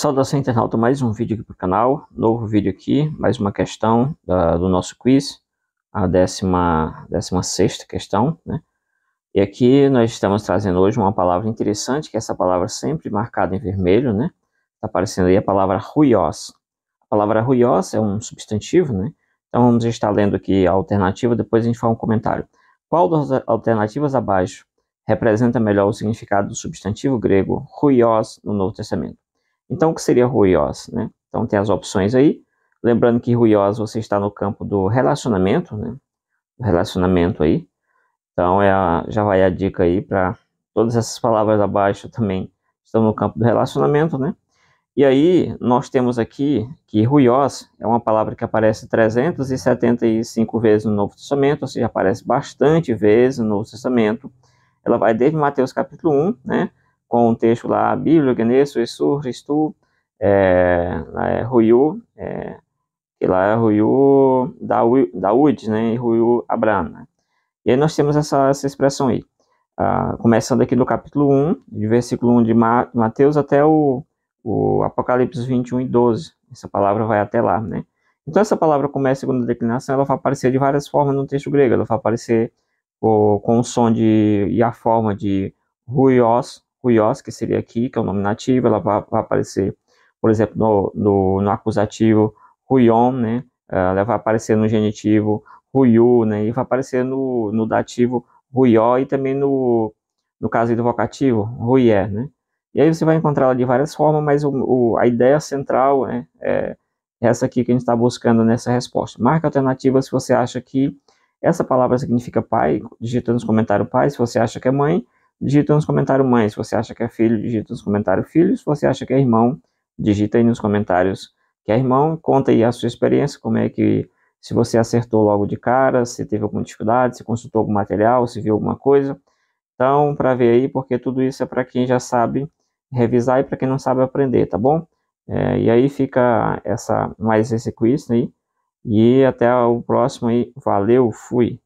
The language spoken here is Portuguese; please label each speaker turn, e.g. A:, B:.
A: Saudação internauta, mais um vídeo aqui para o canal, novo vídeo aqui, mais uma questão da, do nosso quiz, a décima, décima sexta questão, né? E aqui nós estamos trazendo hoje uma palavra interessante, que é essa palavra sempre marcada em vermelho, né? Está aparecendo aí a palavra ruios. A palavra ruios é um substantivo, né? Então vamos estar lendo aqui a alternativa, depois a gente faz um comentário. Qual das alternativas abaixo representa melhor o significado do substantivo grego ruios no Novo Testamento? Então, o que seria RUIOS? Né? Então, tem as opções aí. Lembrando que RUIOS você está no campo do relacionamento, né? Relacionamento aí. Então, é a, já vai a dica aí para todas essas palavras abaixo também estão no campo do relacionamento, né? E aí, nós temos aqui que ruiós é uma palavra que aparece 375 vezes no Novo Testamento, ou seja, aparece bastante vezes no Novo Testamento. Ela vai desde Mateus capítulo 1, né, com o texto lá, Bíblia, Gnesso, Isu, Ristu, é, é, Ruiu, é, que lá é Ruyu Daúde, né, e Ruyu Abram. Né? E aí nós temos essa, essa expressão aí, ah, começando aqui do capítulo 1, de versículo 1 de Mateus até o, o Apocalipse 21 e 12, essa palavra vai até lá, né. Então essa palavra começa segundo a declinação, ela vai aparecer de várias formas no texto grego, ela vai aparecer o, com o som de, e a forma de ruios, Ruiós, que seria aqui, que é o nome nativo, ela vai, vai aparecer, por exemplo, no, no, no acusativo ruion, né? Ela vai aparecer no genitivo ruiu, né? E vai aparecer no, no dativo ruió e também no, no caso do vocativo, ruié, né? E aí você vai encontrar ela de várias formas, mas o, o, a ideia central né, é essa aqui que a gente está buscando nessa resposta. Marca alternativa se você acha que essa palavra significa pai, digita nos comentários pai, se você acha que é mãe, digita nos comentários mãe. Se você acha que é filho, digita nos comentários filho. Se você acha que é irmão, digita aí nos comentários que é irmão. Conta aí a sua experiência, como é que, se você acertou logo de cara, se teve alguma dificuldade, se consultou algum material, se viu alguma coisa. Então, para ver aí, porque tudo isso é para quem já sabe revisar e para quem não sabe aprender, tá bom? É, e aí fica essa mais esse quiz aí. E até o próximo aí. Valeu, fui!